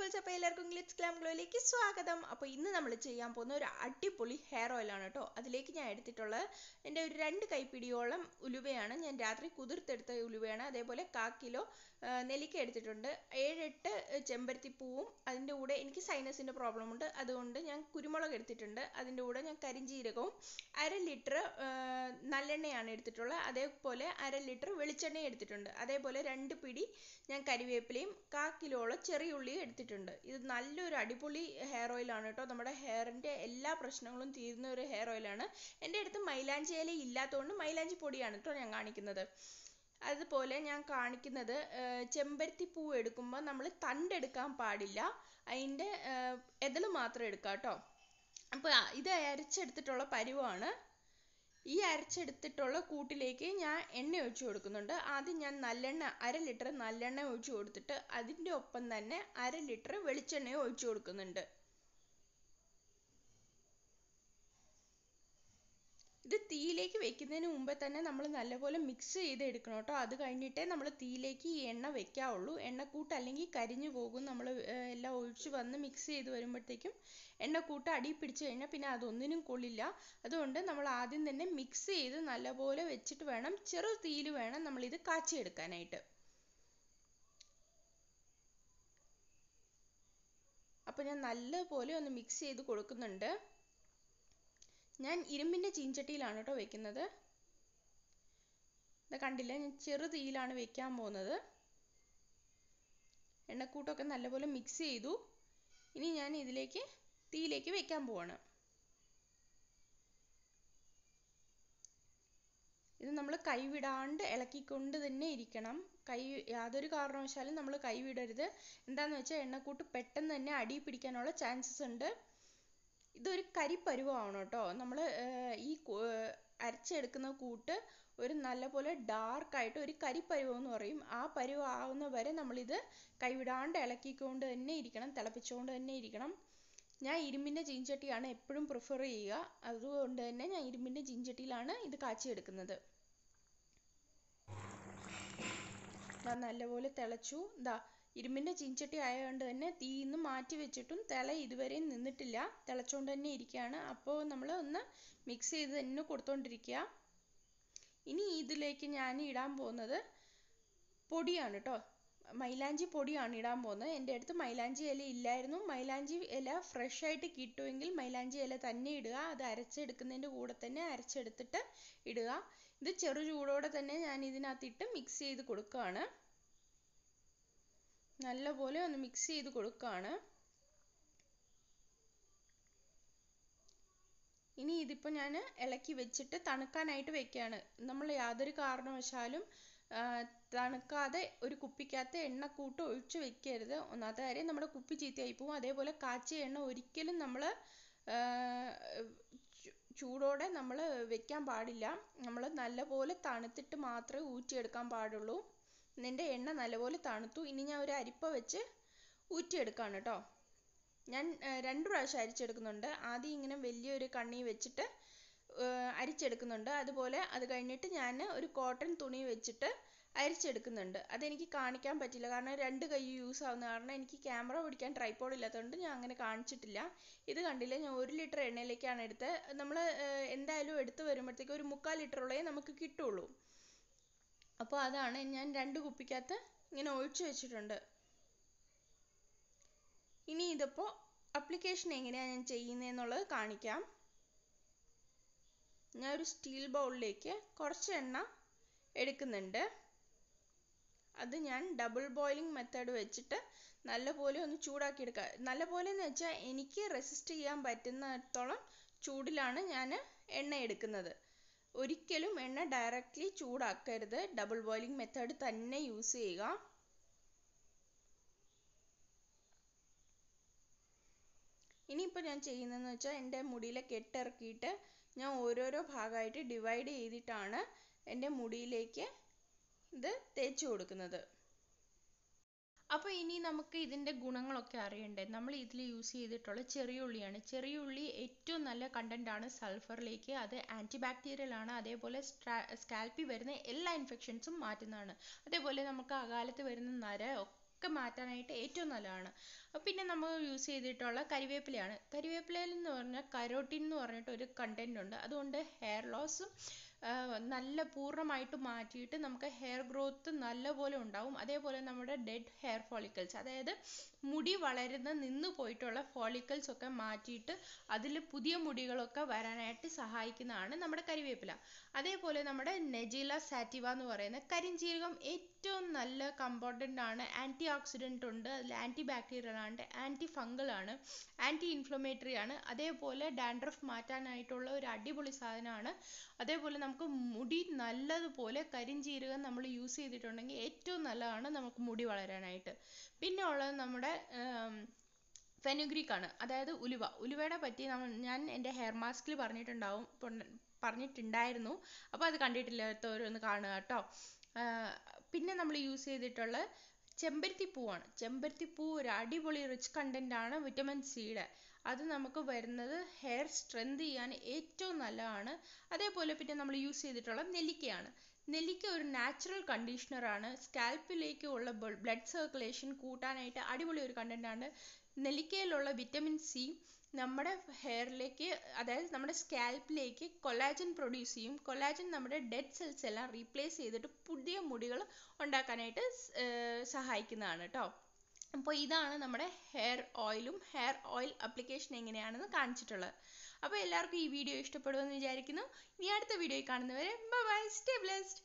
ബ്യൂട്ടിഫുൾസ് അപ്പോൾ എല്ലാവർക്കും glitz clamp ഗ്ലോയിലേക്ക് സ്വാഗതം അപ്പോൾ ഇന്ന് നമ്മൾ ചെയ്യാൻ പോകുന്ന ഒരു അടിപൊളി ഹെയർ ഓയിലാണ് കേട്ടോ അതിലേക്ക് ഞാൻ എടുത്തിട്ടുള്ളത് എൻ്റെ ഒരു രണ്ട് കൈപ്പിടിയോളം ഉലുവയാണ് ഞാൻ രാത്രി കുതിർത്തെടുത്ത ഉലുവയാണ് അതേപോലെ കാ കിലോ നെല്ലിക്ക എടുത്തിട്ടുണ്ട് ഏഴെട്ട് ചെമ്പരത്തിപ്പൂവും അതിൻ്റെ കൂടെ എനിക്ക് സൈനസിൻ്റെ പ്രോബ്ലം ഉണ്ട് അതുകൊണ്ട് ഞാൻ കുരുമുളക് എടുത്തിട്ടുണ്ട് അതിൻ്റെ കൂടെ ഞാൻ കരിഞ്ചീരകവും അര ലിറ്റർ നല്ലെണ്ണയാണ് എടുത്തിട്ടുള്ളത് അതേപോലെ അര ലിറ്റർ വെളിച്ചെണ്ണയും എടുത്തിട്ടുണ്ട് അതേപോലെ രണ്ട് പിടി ഞാൻ കരിവേപ്പിലയും കാ കിലോളം ചെറിയ ഉള്ളിയും എടുത്തിട്ടുണ്ട് വെച്ചിട്ടുണ്ട് ഇത് നല്ലൊരു അടിപൊളി ഹെയർ ഓയിൽ ആണ് കേട്ടോ നമ്മുടെ ഹെയറിൻ്റെ എല്ലാ പ്രശ്നങ്ങളും തീരുന്ന ഒരു ഹെയർ ഓയിൽ ആണ് എൻ്റെ അടുത്ത് മൈലാഞ്ചി ഇല ഇല്ലാത്തതുകൊണ്ട് മൈലാഞ്ചി പൊടിയാണ് കേട്ടോ ഞാൻ കാണിക്കുന്നത് അതുപോലെ ഞാൻ കാണിക്കുന്നത് ചെമ്പരത്തി പൂ എടുക്കുമ്പോൾ നമ്മൾ തണ്ട് എടുക്കാൻ പാടില്ല അതിൻ്റെ എതള് മാത്രം എടുക്കാം കേട്ടോ അപ്പോൾ ഇത് അരച്ചെടുത്തിട്ടുള്ള പരുവാണ് ഈ അരച്ചെടുത്തിട്ടുള്ള കൂട്ടിലേക്ക് ഞാൻ എണ്ണ ഒഴിച്ചു കൊടുക്കുന്നുണ്ട് ആദ്യം ഞാൻ നല്ലെണ്ണ അര ലിറ്റർ നല്ലെണ്ണ ഒഴിച്ചു കൊടുത്തിട്ട് അതിൻ്റെ ഒപ്പം തന്നെ അര ലിറ്റർ വെളിച്ചെണ്ണയും ഒഴിച്ചു കൊടുക്കുന്നുണ്ട് ഇത് തീയിലേക്ക് വെക്കുന്നതിന് മുമ്പേ തന്നെ നമ്മൾ നല്ലപോലെ മിക്സ് ചെയ്ത് എടുക്കണം കേട്ടോ അത് കഴിഞ്ഞിട്ടേ നമ്മൾ തീയിലേക്ക് ഈ എണ്ണ വെക്കാവുള്ളൂ എണ്ണക്കൂട്ട് അല്ലെങ്കിൽ കരിഞ്ഞു പോകും നമ്മൾ എല്ലാം ഒഴിച്ച് വന്ന് മിക്സ് ചെയ്ത് വരുമ്പോഴത്തേക്കും എണ്ണക്കൂട്ട് അടി പിടിച്ചു കഴിഞ്ഞാൽ പിന്നെ അതൊന്നിനും കൊള്ളില്ല അതുകൊണ്ട് നമ്മൾ ആദ്യം തന്നെ മിക്സ് ചെയ്ത് നല്ലപോലെ വെച്ചിട്ട് വേണം ചെറു തീയിൽ വേണം നമ്മൾ നമ്മളിത് കാച്ചിയെടുക്കാനായിട്ട് അപ്പോൾ ഞാൻ നല്ലപോലെ ഒന്ന് മിക്സ് ചെയ്ത് കൊടുക്കുന്നുണ്ട് ഞാൻ ഇരുമ്പിൻ്റെ ചീഞ്ചട്ടിയിലാണ് കേട്ടോ വെക്കുന്നത് ഇത് കണ്ടില്ല ഞാൻ ചെറു തീയിലാണ് വെക്കാൻ പോകുന്നത് എണ്ണക്കൂട്ടമൊക്കെ നല്ലപോലെ മിക്സ് ചെയ്തു ഇനി ഞാൻ ഇതിലേക്ക് തീയിലേക്ക് വെക്കാൻ പോവാണ് ഇത് നമ്മൾ കൈവിടാണ്ട് ഇളക്കിക്കൊണ്ട് തന്നെ ഇരിക്കണം കൈ യാതൊരു കാരണവശാലും നമ്മൾ കൈവിടരുത് എന്താണെന്ന് വെച്ചാൽ എണ്ണക്കൂട്ട് പെട്ടെന്ന് തന്നെ അടി പിടിക്കാനുള്ള ചാൻസസ് ഉണ്ട് ഇതൊരു കരിപ്പരുവമാവണം ട്ടോ നമ്മൾ ഈ അരച്ചെടുക്കുന്ന കൂട്ട് ഒരു നല്ലപോലെ ഡാർക്ക് ആയിട്ട് ഒരു എന്ന് പറയും ആ ആവുന്ന വരെ നമ്മളിത് കൈവിടാണ്ട് ഇളക്കിക്കൊണ്ട് തന്നെ ഇരിക്കണം തിളപ്പിച്ചുകൊണ്ട് തന്നെ ഇരിക്കണം ഞാൻ ഇരുമ്പിൻ്റെ ചീനച്ചട്ടിയാണ് എപ്പോഴും പ്രിഫർ ചെയ്യുക അതുകൊണ്ട് തന്നെ ഞാൻ ഇരുമ്പിൻ്റെ ചീനച്ചട്ടിയിലാണ് ഇത് കാച്ചിയെടുക്കുന്നത് നല്ലപോലെ തിളച്ചു ദാ ഇരുമ്പിൻ്റെ ചീൻചട്ടി ആയതുകൊണ്ട് തന്നെ തീന്ന് മാറ്റി വെച്ചിട്ടും തിള ഇതുവരെയും നിന്നിട്ടില്ല തിളച്ചുകൊണ്ട് തന്നെ ഇരിക്കുകയാണ് അപ്പോൾ നമ്മൾ ഒന്ന് മിക്സ് ചെയ്ത് തന്നെ കൊടുത്തുകൊണ്ടിരിക്കുക ഇനി ഇതിലേക്ക് ഞാൻ ഇടാൻ പോകുന്നത് പൊടിയാണ് കേട്ടോ മൈലാഞ്ചി പൊടിയാണ് ഇടാൻ പോകുന്നത് എൻ്റെ അടുത്ത് മൈലാഞ്ചി ഇല ഇല്ലായിരുന്നു മൈലാഞ്ചി ഇല ഫ്രഷ് ആയിട്ട് കിട്ടുമെങ്കിൽ മൈലാഞ്ചി ഇല തന്നെ ഇടുക അത് അരച്ചെടുക്കുന്നതിൻ്റെ കൂടെ തന്നെ അരച്ചെടുത്തിട്ട് ഇടുക ഇത് ചെറു ചൂടോടെ തന്നെ ഞാൻ ഇതിനകത്തിട്ട് മിക്സ് ചെയ്ത് കൊടുക്കുകയാണ് നല്ലപോലെ ഒന്ന് മിക്സ് ചെയ്ത് കൊടുക്കുകയാണ് ഇനി ഇതിപ്പോൾ ഞാൻ ഇളക്കി വെച്ചിട്ട് തണുക്കാനായിട്ട് വെക്കുകയാണ് നമ്മൾ യാതൊരു കാരണവശാലും തണുക്കാതെ ഒരു കുപ്പിക്കകത്ത് എണ്ണ കൂട്ട് ഒഴിച്ച് വെക്കരുത് ഒന്നാമത്തെ കാര്യം നമ്മുടെ കുപ്പി ചീത്തയായി പോകും അതേപോലെ കാച്ചിയ എണ്ണ ഒരിക്കലും നമ്മൾ ചൂടോടെ നമ്മൾ വെക്കാൻ പാടില്ല നമ്മൾ നല്ലപോലെ തണുത്തിട്ട് മാത്രമേ ഊറ്റിയെടുക്കാൻ പാടുള്ളൂ നിന്റെ എണ്ണ നല്ലപോലെ തണുത്തു ഇനി ഞാൻ ഒരു അരിപ്പ വെച്ച് ഊറ്റിയെടുക്കുകയാണ് കേട്ടോ ഞാൻ രണ്ട് പ്രാവശ്യം അരിച്ചെടുക്കുന്നുണ്ട് ആദ്യം ഇങ്ങനെ വലിയൊരു കണ്ണി വെച്ചിട്ട് അരിച്ചെടുക്കുന്നുണ്ട് അതുപോലെ അത് കഴിഞ്ഞിട്ട് ഞാൻ ഒരു കോട്ടൺ തുണി വെച്ചിട്ട് അരിച്ചെടുക്കുന്നുണ്ട് അതെനിക്ക് കാണിക്കാൻ പറ്റില്ല കാരണം രണ്ട് കൈ യൂസ് ആവുന്ന കാരണം എനിക്ക് ക്യാമറ പിടിക്കാൻ ട്രൈപോഡ് ഇല്ലാത്തതുകൊണ്ട് ഞാൻ അങ്ങനെ കാണിച്ചിട്ടില്ല ഇത് കണ്ടില്ല ഞാൻ ഒരു ലിറ്റർ എണ്ണയിലേക്കാണ് എടുത്തത് നമ്മൾ എന്തായാലും എടുത്ത് വരുമ്പോഴത്തേക്ക് ഒരു മുക്കാൽ ലിറ്ററോളേ നമുക്ക് കിട്ടുള്ളൂ അപ്പോൾ അതാണ് ഞാൻ രണ്ട് കുപ്പിക്കകത്ത് ഇങ്ങനെ ഒഴിച്ചു വെച്ചിട്ടുണ്ട് ഇനി ഇതിപ്പോൾ അപ്ലിക്കേഷൻ എങ്ങനെയാണ് ഞാൻ ചെയ്യുന്നതെന്നുള്ളത് കാണിക്കാം ഞാൻ ഒരു സ്റ്റീൽ ബൗളിലേക്ക് കുറച്ച് എണ്ണ എടുക്കുന്നുണ്ട് അത് ഞാൻ ഡബിൾ ബോയിലിംഗ് മെത്തേഡ് വെച്ചിട്ട് നല്ലപോലെ ഒന്ന് ചൂടാക്കി എടുക്കുക നല്ലപോലെ എന്ന് വെച്ചാൽ എനിക്ക് റെസിസ്റ്റ് ചെയ്യാൻ പറ്റുന്നിടത്തോളം ചൂടിലാണ് ഞാൻ എണ്ണ എടുക്കുന്നത് ഒരിക്കലും എണ്ണ ഡയറക്റ്റ്ലി ചൂടാക്കരുത് ഡബിൾ ബോയിലിംഗ് മെത്തേഡ് തന്നെ യൂസ് ചെയ്യുക ഇനിയിപ്പോൾ ഞാൻ ചെയ്യുന്നതെന്ന് വെച്ചാൽ എൻ്റെ മുടിയിലെ കെട്ടിറക്കിയിട്ട് ഞാൻ ഓരോരോ ഭാഗമായിട്ട് ഡിവൈഡ് ചെയ്തിട്ടാണ് എൻ്റെ മുടിയിലേക്ക് ഇത് തേച്ച് കൊടുക്കുന്നത് അപ്പോൾ ഇനി നമുക്ക് ഇതിൻ്റെ ഗുണങ്ങളൊക്കെ അറിയണ്ടേ നമ്മൾ ഇതിൽ യൂസ് ചെയ്തിട്ടുള്ള ചെറിയ ഉള്ളിയാണ് ചെറിയ ഉള്ളി ഏറ്റവും നല്ല കണ്ടന്റ് ആണ് സൾഫറിലേക്ക് അത് ആൻറ്റി ബാക്ടീരിയൽ ആണ് അതേപോലെ സ്കാൽപ്പിൽ വരുന്ന എല്ലാ ഇൻഫെക്ഷൻസും മാറ്റുന്നതാണ് അതേപോലെ നമുക്ക് അകാലത്ത് വരുന്ന നര ഒക്കെ മാറ്റാനായിട്ട് ഏറ്റവും നല്ലതാണ് പിന്നെ നമ്മൾ യൂസ് ചെയ്തിട്ടുള്ള കരിവേപ്പിലയാണ് കരിവേപ്പിലയിൽ എന്ന് പറഞ്ഞാൽ കരോട്ടിൻ എന്ന് പറഞ്ഞിട്ട് ഒരു കണ്ടന്റ് ഉണ്ട് അതുകൊണ്ട് ഹെയർ ലോസും നല്ല പൂർണ്ണമായിട്ട് മാറ്റിയിട്ട് നമുക്ക് ഹെയർ ഗ്രോത്ത് നല്ലപോലെ ഉണ്ടാവും അതേപോലെ നമ്മുടെ ഡെഡ് ഹെയർ ഫോളിക്കിൾസ് അതായത് മുടി വളരുന്ന നിന്ന് പോയിട്ടുള്ള ഫോളിക്കിൾസ് ഒക്കെ മാറ്റിയിട്ട് അതിൽ പുതിയ മുടികളൊക്കെ വരാനായിട്ട് സഹായിക്കുന്നതാണ് നമ്മുടെ കരിവേപ്പില അതേപോലെ നമ്മുടെ നെജില സാറ്റിവ എന്ന് പറയുന്ന കരിഞ്ചീരകം ഏറ്റവും നല്ല കമ്പോണ്ടൻ്റ് ആണ് ആൻറ്റി ഓക്സിഡൻ്റ് ഉണ്ട് അതിൽ ആൻറ്റി ബാക്ടീരിയൽ ആണ് ആൻറ്റി ഫംഗൽ ആണ് ആൻറ്റി ഇൻഫ്ലമേറ്ററി ആണ് അതേപോലെ ഡാൻഡ്രഫ് മാറ്റാനായിട്ടുള്ള ഒരു അടിപൊളി സാധനമാണ് അതേപോലെ നമുക്ക് മുടി നല്ലതുപോലെ കരിഞ്ചീരകം നമ്മൾ യൂസ് ചെയ്തിട്ടുണ്ടെങ്കിൽ ഏറ്റവും നല്ലതാണ് നമുക്ക് മുടി വളരാനായിട്ട് പിന്നെ ഉള്ളത് നമ്മുടെ ഫെനുഗ്രീക്ക് ആണ് അതായത് ഉലുവ ഉലുവയുടെ പറ്റി ഞാൻ എൻ്റെ ഹെയർ മാസ്കിൽ പറഞ്ഞിട്ടുണ്ടാവും പറഞ്ഞിട്ടുണ്ടായിരുന്നു അപ്പോൾ അത് കണ്ടിട്ടില്ലാത്തവരൊന്ന് കാണുക കേട്ടോ പിന്നെ നമ്മൾ യൂസ് ചെയ്തിട്ടുള്ള ചെമ്പരത്തി പൂവാണ് ചെമ്പരത്തി പൂ ഒരു അടിപൊളി റിച്ച് കണ്ടൻ്റ് ആണ് വിറ്റമിൻ സിയുടെ അത് നമുക്ക് വരുന്നത് ഹെയർ സ്ട്രെങ്ത് ചെയ്യാൻ ഏറ്റവും നല്ലതാണ് അതേപോലെ പിന്നെ നമ്മൾ യൂസ് ചെയ്തിട്ടുള്ള നെല്ലിക്കയാണ് നെല്ലിക്ക ഒരു നാച്ചുറൽ കണ്ടീഷണറാണ് സ്കാൽപ്പിലേക്ക് ഉള്ള ബ്ലഡ് സർക്കുലേഷൻ കൂട്ടാനായിട്ട് അടിപൊളി ഒരു ആണ് നെല്ലിക്കയിലുള്ള വിറ്റമിൻ സി നമ്മുടെ ഹെയറിലേക്ക് അതായത് നമ്മുടെ സ്കാൽപ്പിലേക്ക് കൊലാജൻ പ്രൊഡ്യൂസ് ചെയ്യും കൊലാജൻ നമ്മുടെ ഡെഡ് സെൽസ് എല്ലാം റീപ്ലേസ് ചെയ്തിട്ട് പുതിയ മുടികൾ ഉണ്ടാക്കാനായിട്ട് സഹായിക്കുന്നതാണ് കേട്ടോ അപ്പോൾ ഇതാണ് നമ്മുടെ ഹെയർ ഓയിലും ഹെയർ ഓയിൽ അപ്ലിക്കേഷൻ എങ്ങനെയാണെന്ന് കാണിച്ചിട്ടുള്ളത് അപ്പോൾ എല്ലാവർക്കും ഈ വീഡിയോ ഇഷ്ടപ്പെടുമെന്ന് വിചാരിക്കുന്നു ഇനി അടുത്ത വീഡിയോയിൽ കാണുന്നവരെ ബൈ സ്റ്റേ ബ്ലെസ്ഡ്